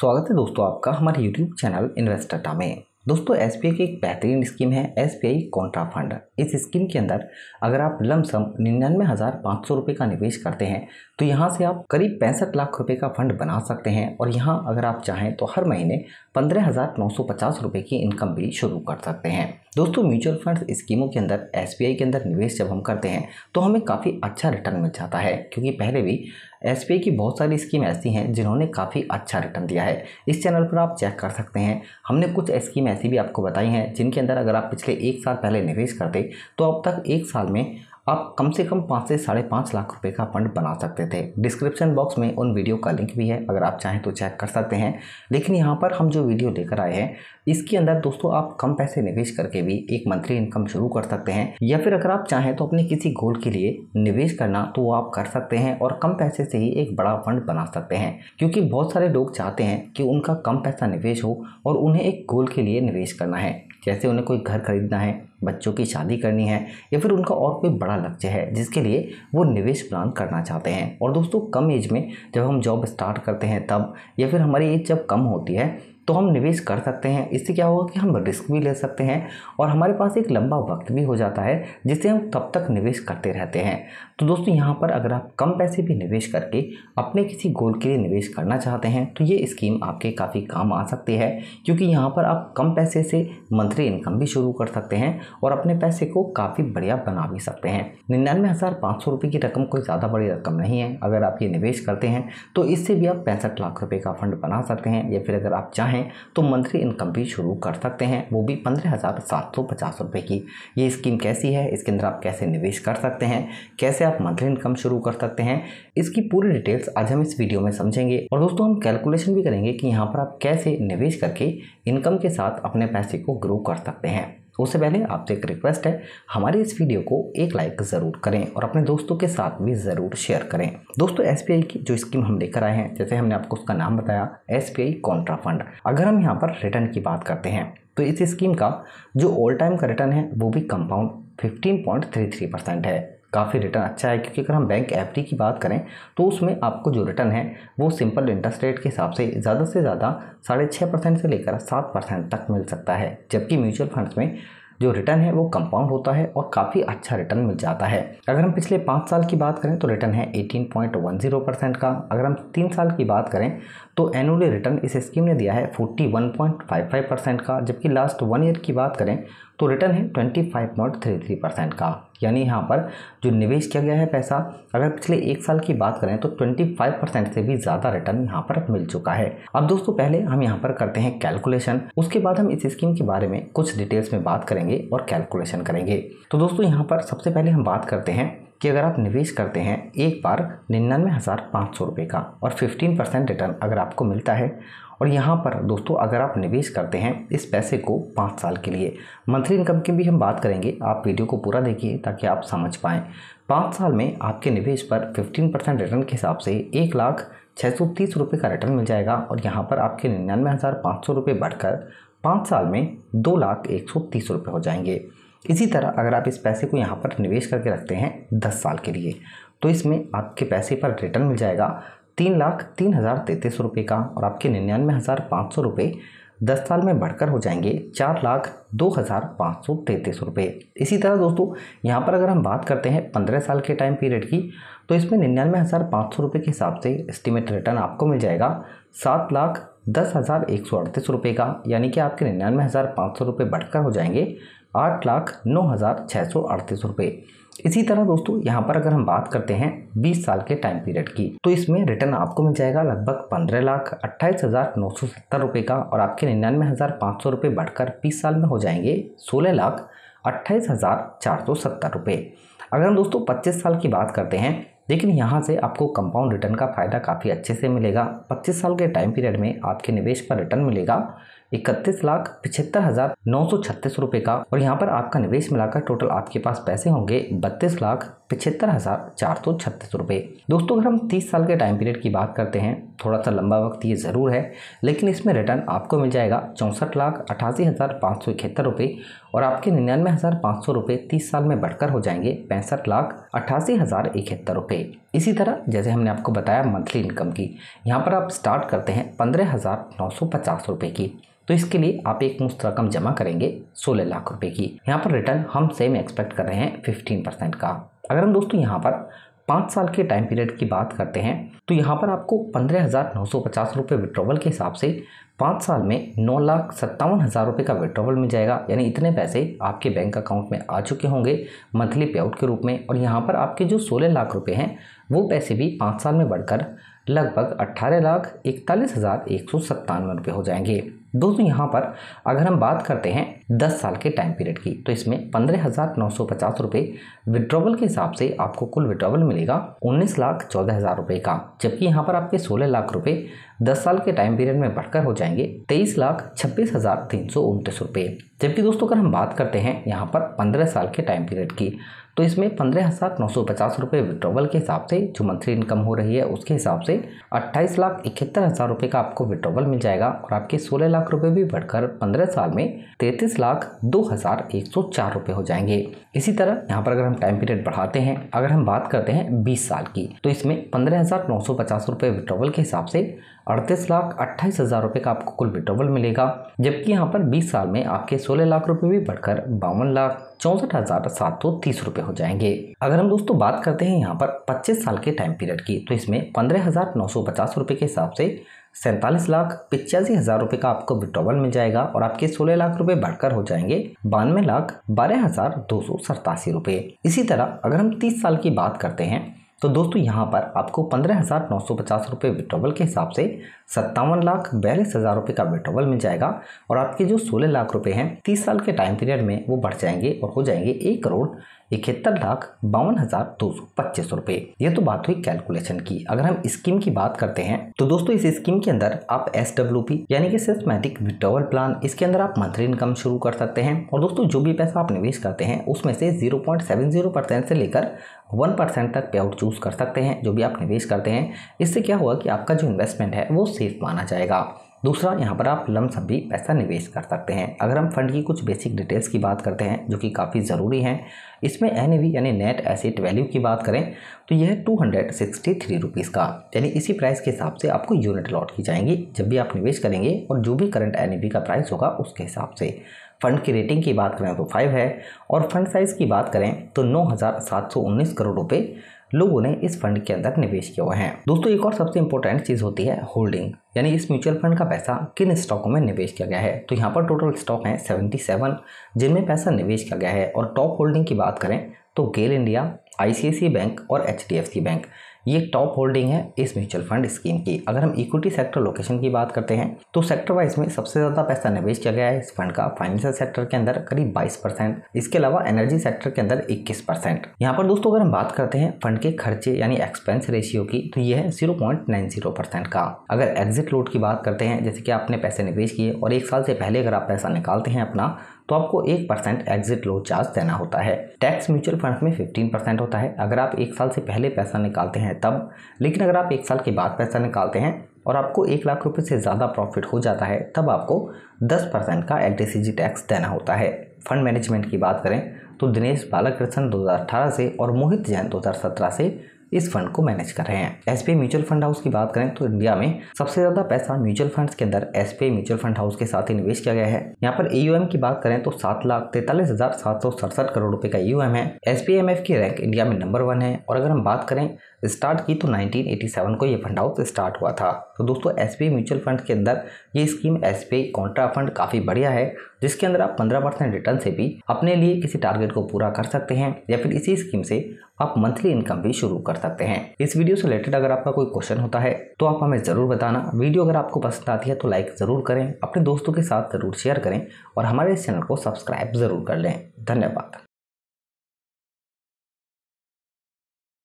स्वागत है दोस्तों आपका हमारे यूट्यूब चैनल इन्वेस्टाटा में दोस्तों एस की एक बेहतरीन स्कीम है एस बी कॉन्ट्रा फंड इस स्कीम के अंदर अगर आप लमसम निन्यानवे हज़ार पाँच सौ रुपये का निवेश करते हैं तो यहाँ से आप करीब पैंसठ लाख रुपए का फंड बना सकते हैं और यहाँ अगर आप चाहें तो हर महीने पंद्रह हज़ार नौ सौ पचास रुपये की इनकम भी शुरू कर सकते हैं दोस्तों म्यूचुअल फंड स्कीमों के अंदर एस के अंदर निवेश जब हम करते हैं तो हमें काफ़ी अच्छा रिटर्न मिल जाता है क्योंकि पहले भी एस की बहुत सारी स्कीम ऐसी हैं जिन्होंने काफ़ी अच्छा रिटर्न दिया है इस चैनल पर आप चेक कर सकते हैं हमने कुछ स्कीम ऐसी भी आपको बताई हैं जिनके अंदर अगर आप पिछले एक साल पहले निवेश करते तो अब तक एक साल में आप कम से कम पाँच से साढ़े पाँच लाख रुपए का फंड बना सकते थे डिस्क्रिप्शन बॉक्स में उन वीडियो का लिंक भी है अगर आप चाहें तो चेक कर सकते हैं लेकिन यहाँ पर हम जो वीडियो लेकर आए हैं इसके अंदर दोस्तों आप कम पैसे निवेश करके भी एक मंथली इनकम शुरू कर सकते हैं या फिर अगर आप चाहें तो अपने किसी गोल के लिए निवेश करना तो वो आप कर सकते हैं और कम पैसे से ही एक बड़ा फंड बना सकते हैं क्योंकि बहुत सारे लोग चाहते हैं कि उनका कम पैसा निवेश हो और उन्हें एक गोल के लिए निवेश करना है जैसे उन्हें कोई घर खरीदना है बच्चों की शादी करनी है या फिर उनका और कोई बड़ा लक्ष्य है जिसके लिए वो निवेश प्लान करना चाहते हैं और दोस्तों कम एज में जब हम जॉब स्टार्ट करते हैं तब या फिर हमारी एज जब कम होती है तो हम निवेश कर सकते हैं इससे क्या होगा कि हम रिस्क भी ले सकते हैं और हमारे पास एक लंबा वक्त भी हो जाता है जिससे हम तब तक निवेश करते रहते हैं तो दोस्तों यहाँ पर अगर आप कम पैसे भी निवेश करके अपने किसी गोल के लिए निवेश करना चाहते हैं तो ये स्कीम आपके काफ़ी काम आ सकती है क्योंकि यहाँ पर आप कम पैसे से मंथली इनकम भी शुरू कर सकते हैं और अपने पैसे को काफ़ी बढ़िया बना भी सकते हैं निन्यानवे हज़ार पाँच सौ रुपये की रकम कोई ज़्यादा बड़ी रकम नहीं है अगर आप ये निवेश करते हैं तो इससे भी आप पैंसठ लाख रुपये का फंड बना सकते हैं या फिर अगर आप चाहें हैं तो मंथली इनकम भी शुरू कर सकते हैं वो भी पंद्रह हज़ार सात सौ पचास रुपये की ये स्कीम कैसी है इसके अंदर आप कैसे निवेश कर सकते हैं कैसे आप मंथली इनकम शुरू कर सकते हैं इसकी पूरी डिटेल्स आज हम इस वीडियो में समझेंगे और दोस्तों हम कैलकुलेशन भी करेंगे कि यहाँ पर आप कैसे निवेश करके इनकम के साथ अपने पैसे को ग्रो कर सकते हैं उससे पहले आपसे एक रिक्वेस्ट है हमारे इस वीडियो को एक लाइक ज़रूर करें और अपने दोस्तों के साथ भी ज़रूर शेयर करें दोस्तों एस की जो स्कीम हम लेकर आए हैं जैसे हमने आपको उसका नाम बताया एस पी फंड अगर हम यहाँ पर रिटर्न की बात करते हैं तो इस स्कीम का जो ओल्ड टाइम का रिटर्न है वो भी कंपाउंड 15.33 परसेंट है काफ़ी रिटर्न अच्छा है क्योंकि अगर हम बैंक एफ की बात करें तो उसमें आपको जो रिटर्न है वो सिंपल इंटरेस्ट रेट के हिसाब से ज़्यादा से ज़्यादा साढ़े छः परसेंट से लेकर सात परसेंट तक मिल सकता है जबकि म्यूचुअल फंड्स में जो रिटर्न है वो कंपाउंड होता है और काफ़ी अच्छा रिटर्न मिल जाता है अगर हम पिछले पाँच साल की बात करें तो रिटर्न है एटीन परसेंट का अगर हम तीन साल की बात करें तो एनुअली रिटर्न इस स्कीम ने दिया है 41.55 परसेंट का जबकि लास्ट वन ईयर की बात करें तो रिटर्न है 25.33 परसेंट का यानी यहाँ पर जो निवेश किया गया है पैसा अगर पिछले एक साल की बात करें तो 25 परसेंट से भी ज़्यादा रिटर्न यहाँ पर मिल चुका है अब दोस्तों पहले हम यहाँ पर करते हैं कैलकुलेशन उसके बाद हम इस स्कीम के बारे में कुछ डिटेल्स में बात करेंगे और कैलकुलेशन करेंगे तो दोस्तों यहाँ पर सबसे पहले हम बात करते हैं कि अगर आप निवेश करते हैं एक बार निन्यानवे हज़ार पाँच सौ रुपये का और फिफ्टीन परसेंट रिटर्न अगर आपको मिलता है और यहाँ पर दोस्तों अगर आप निवेश करते हैं इस पैसे को पाँच साल के लिए मंथली इनकम की भी हम बात करेंगे आप वीडियो को पूरा देखिए ताकि आप समझ पाएँ पाँच साल में आपके निवेश पर फिफ्टीन परसेंट रिटर्न के हिसाब से एक लाख छः सौ तीस रुपये का रिटर्न मिल जाएगा और यहाँ पर आपके निन्यानवे हज़ार पाँच सौ रुपये बढ़कर पाँच साल में दो लाख एक सौ तीस रुपये हो जाएंगे इसी तरह अगर आप इस पैसे को यहाँ पर निवेश करके रखते हैं दस साल के लिए तो इसमें आपके पैसे पर रिटर्न मिल जाएगा तीन लाख तीन हज़ार तैंतीस सौ रुपये का और आपके निन्यानवे हज़ार पाँच सौ रुपये दस साल में बढ़कर हो जाएंगे चार लाख दो हज़ार पाँच सौ तैंतीस रुपये इसी तरह दोस्तों यहाँ पर अगर हम बात करते हैं पंद्रह साल के टाइम पीरियड की तो इसमें निन्यानवे हज़ार पाँच सौ रुपये के हिसाब से एस्टिमेट रिटर्न आपको मिल जाएगा सात लाख दस हज़ार एक सौ अड़तीस रुपये का यानी कि आपके निन्यानवे हज़ार पाँच सौ रुपये बढ़कर हो जाएंगे आठ लाख नौ हज़ार छः सौ अड़तीस रुपये इसी तरह दोस्तों यहाँ पर अगर हम बात करते हैं 20 साल के टाइम पीरियड की तो इसमें रिटर्न आपको मिल जाएगा लगभग पंद्रह लाख अट्ठाईस हज़ार नौ सौ सत्तर रुपये का और आपके निन्यानवे हज़ार पाँच सौ रुपये बढ़कर 20 साल में हो जाएंगे सोलह लाख अट्ठाईस हज़ार चार सौ सत्तर रुपये अगर हम दोस्तों पच्चीस साल की बात करते हैं लेकिन यहाँ से आपको कंपाउंड रिटर्न का फ़ायदा काफ़ी अच्छे से मिलेगा पच्चीस साल के टाइम पीरियड में आपके निवेश पर रिटर्न मिलेगा इकतीस लाख पिछहत्तर हजार नौ सौ छत्तीस रुपये का और यहाँ पर आपका निवेश मिलाकर टोटल आपके पास पैसे होंगे बत्तीस लाख पिछहत्तर हजार चार सौ छत्तीस रुपये दोस्तों अगर हम तीस साल के टाइम पीरियड की बात करते हैं थोड़ा सा लंबा वक्त ये ज़रूर है लेकिन इसमें रिटर्न आपको मिल जाएगा चौंसठ लाख अठासी हज़ार पाँच सौ इकहत्तर रुपये और आपके निन्यानवे हज़ार पाँच सौ रुपये तीस साल में बढ़कर हो जाएंगे पैंसठ लाख अठासी हज़ार इकहत्तर रुपये इसी तरह जैसे हमने आपको बताया मंथली इनकम की यहाँ पर आप स्टार्ट करते हैं पंद्रह हज़ार नौ सौ पचास रुपये की तो इसके लिए आप एक मुफ्त रकम जमा करेंगे सोलह लाख रुपये की यहाँ पर रिटर्न हम सेम एक्सपेक्ट कर रहे हैं फिफ्टीन परसेंट का अगर हम दोस्तों यहाँ पर पाँच साल के टाइम पीरियड की बात करते हैं तो यहाँ पर आपको पंद्रह हज़ार नौ सौ पचास रुपये विड्रॉवल के हिसाब से पाँच साल में नौ लाख सत्तावन हज़ार रुपये का विड्रॉवल मिल जाएगा यानी इतने पैसे आपके बैंक अकाउंट में आ चुके होंगे मंथली पे आउट के रूप में और यहाँ पर आपके जो सोलह लाख रुपये हैं वो पैसे भी पाँच साल में बढ़कर लगभग अट्ठारह लाख इकतालीस हज़ार एक सौ सत्तानवे रुपये हो जाएंगे दोस्तों यहाँ पर अगर हम बात करते हैं दस साल के टाइम पीरियड की तो इसमें पंद्रह हज़ार नौ सौ पचास रुपये विड्रॉवल के हिसाब से आपको कुल विड्रॉवल मिलेगा उन्नीस लाख चौदह हज़ार रुपये का जबकि यहाँ पर आपके सोलह लाख रुपये दस साल के टाइम पीरियड में बढ़कर हो जाएंगे तेईस लाख छब्बीस हज़ार तीन सौ उनतीस रुपये जबकि दोस्तों अगर हम बात करते हैं यहाँ पर पंद्रह साल के टाइम पीरियड की तो इसमें पंद्रह हज़ार नौ सौ पचास रुपये विड्रोवल के हिसाब से जो मंथली इनकम हो रही है उसके हिसाब से अट्ठाईस लाख इकहत्तर हज़ार रुपये का आपको विड्रोवल मिल जाएगा और आपके सोलह लाख रुपये भी बढ़कर पंद्रह साल में तैंतीस लाख दो हज़ार एक सौ चार रुपये हो जाएंगे इसी तरह यहाँ पर अगर हम टाइम पीरियड बढ़ाते हैं अगर हम बात करते हैं बीस साल की तो इसमें पंद्रह हज़ार नौ सौ पचास रुपये विड्रोवल के हिसाब से अड़तीस लाख अट्ठाईस हज़ार रुपये का आपको कुल विड्रोवल मिलेगा जबकि यहाँ पर बीस साल में आपके सोलह लाख रुपये भी बढ़कर बावन लाख चौंसठ हज़ार सात सौ तीस रुपये हो जाएंगे अगर हम दोस्तों बात करते हैं यहाँ पर पच्चीस साल के टाइम पीरियड की तो इसमें पंद्रह हज़ार नौ सौ पचास रुपये के हिसाब से सैंतालीस लाख पिचासी हज़ार रुपये का आपको विड्रॉवल मिल जाएगा और आपके सोलह लाख रुपए बढ़कर हो जाएंगे बानवे लाख बारह हज़ार दो सौ सतासी रुपये इसी तरह अगर हम तीस साल की बात करते हैं तो दोस्तों यहाँ पर आपको पंद्रह हज़ार नौ सौ पचास रुपये विड्रॉवल के हिसाब से सत्तावन लाख बयालीस हज़ार रुपये का विड्रॉवल मिल जाएगा और आपके जो सोलह लाख रुपये हैं तीस साल के टाइम पीरियड में वो बढ़ जाएंगे और हो जाएंगे एक करोड़ इकहत्तर लाख बावन हजार दो सौ पच्चीस रुपए ये तो बात हुई कैलकुलेशन की अगर हम स्कीम की बात करते हैं तो दोस्तों इस स्कीम के अंदर आप एस पी यानी कि सिस्टमेटिक विड्रोवल प्लान इसके अंदर आप मंथली इनकम शुरू कर सकते हैं और दोस्तों जो भी पैसा आप निवेश करते हैं उसमें से zero point seven zero percent से लेकर वन परसेंट तक पे आउट चूज कर सकते हैं जो भी आप निवेश करते हैं इससे क्या हुआ कि आपका जो इन्वेस्टमेंट है वो सेफ माना जाएगा दूसरा यहाँ पर आप लमसम भी पैसा निवेश कर सकते हैं अगर हम फंड की कुछ बेसिक डिटेल्स की बात करते हैं जो कि काफ़ी ज़रूरी हैं इसमें एन यानी नेट एसेट वैल्यू की बात करें तो यह two hundred sixty three rupees का यानी इसी प्राइस के हिसाब से आपको यूनिट अलॉट की जाएंगी जब भी आप निवेश करेंगे और जो भी करंट एन का प्राइस होगा उसके हिसाब से फंड की रेटिंग की बात करें तो फाइव है और फंड साइज़ की बात करें तो नौ हज़ार सात सौ उन्नीस करोड़ रुपये लोगों ने इस फंड के अंदर निवेश किया हुआ है दोस्तों एक और सबसे इंपॉर्टेंट चीज होती है होल्डिंग यानी इस म्यूचुअल फंड का पैसा किन स्टॉकों में निवेश किया गया है तो यहाँ पर टोटल स्टॉक सेवेंटी सेवन जिनमें पैसा निवेश किया गया है और टॉप होल्डिंग की बात करें तो गेल इंडिया आई बैंक और एच बैंक ये टॉप होल्डिंग है इस म्यूचुअल फंड स्कीम की अगर हम इक्विटी सेक्टर लोकेशन की बात करते हैं तो सेक्टर वाइज में सबसे ज़्यादा पैसा निवेश किया गया है इस फंड का फाइनेंशियल सेक्टर के अंदर करीब 22 परसेंट इसके अलावा एनर्जी सेक्टर के अंदर 21 परसेंट यहाँ पर दोस्तों अगर हम बात करते हैं फंड के खर्चे यानी एक्सपेंस रेशियो की तो यह है जीरो परसेंट का अगर एग्जिट लोड की बात करते हैं जैसे कि आपने पैसे निवेश किए और एक साल से पहले अगर आप पैसा निकालते हैं अपना तो आपको एक परसेंट एग्जिट लो चार्ज देना होता है टैक्स म्यूचुअल फंड में फिफ्टीन परसेंट होता है अगर आप एक साल से पहले पैसा निकालते हैं तब लेकिन अगर आप एक साल के बाद पैसा निकालते हैं और आपको एक लाख रुपये से ज़्यादा प्रॉफिट हो जाता है तब आपको दस परसेंट का एल टैक्स देना होता है फंड मैनेजमेंट की बात करें तो दिनेश बालाकृष्णन दो से और मोहित जैन दो से इस फंड को मैनेज कर रहे हैं एस म्यूचुअल फंड हाउस की बात करें तो इंडिया में सबसे ज्यादा पैसा म्यूचुअल फंड के अंदर एस म्यूचुअल फंड हाउस के साथ ही निवेश किया गया है यहाँ पर ई e की बात करें तो सात लाख तैतालीस हजार सात सौ सड़सठ करोड़ रुपए का ई e है एस की रैंक इंडिया में नंबर वन है और अगर हम बात करें स्टार्ट की तो 1987 को ये फंड हाउस स्टार्ट हुआ था तो दोस्तों एस म्यूचुअल फंड के अंदर ये scheme S B contra fund काफ़ी बढ़िया है जिसके अंदर आप 15 परसेंट रिटर्न से भी अपने लिए किसी टारगेट को पूरा कर सकते हैं या फिर इसी स्कीम से आप मंथली इनकम भी शुरू कर सकते हैं इस वीडियो से रिलेटेड अगर आपका कोई क्वेश्चन होता है तो आप हमें ज़रूर बताना वीडियो अगर आपको पसंद आती है तो लाइक ज़रूर करें अपने दोस्तों के साथ ज़रूर शेयर करें और हमारे इस चैनल को सब्सक्राइब ज़रूर कर लें धन्यवाद